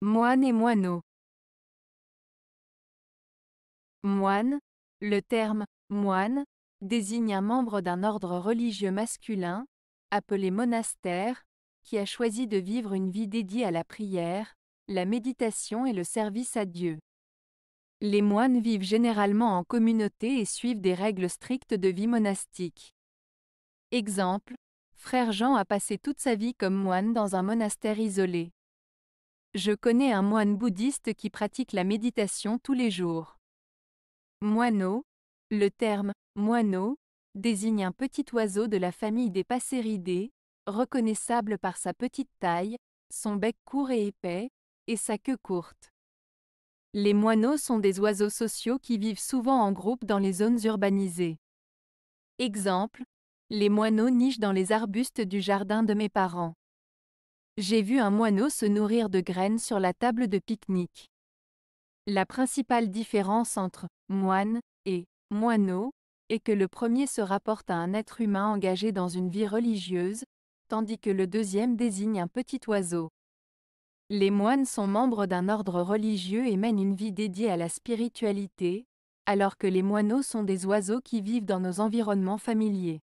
Moine et moineaux Moine, le terme moine désigne un membre d'un ordre religieux masculin, appelé monastère, qui a choisi de vivre une vie dédiée à la prière, la méditation et le service à Dieu. Les moines vivent généralement en communauté et suivent des règles strictes de vie monastique. Exemple, frère Jean a passé toute sa vie comme moine dans un monastère isolé. Je connais un moine bouddhiste qui pratique la méditation tous les jours. Moineau. Le terme moineau désigne un petit oiseau de la famille des passeridés, reconnaissable par sa petite taille, son bec court et épais, et sa queue courte. Les moineaux sont des oiseaux sociaux qui vivent souvent en groupe dans les zones urbanisées. Exemple, les moineaux nichent dans les arbustes du jardin de mes parents. J'ai vu un moineau se nourrir de graines sur la table de pique-nique. La principale différence entre moine et moineau est que le premier se rapporte à un être humain engagé dans une vie religieuse, tandis que le deuxième désigne un petit oiseau. Les moines sont membres d'un ordre religieux et mènent une vie dédiée à la spiritualité, alors que les moineaux sont des oiseaux qui vivent dans nos environnements familiers.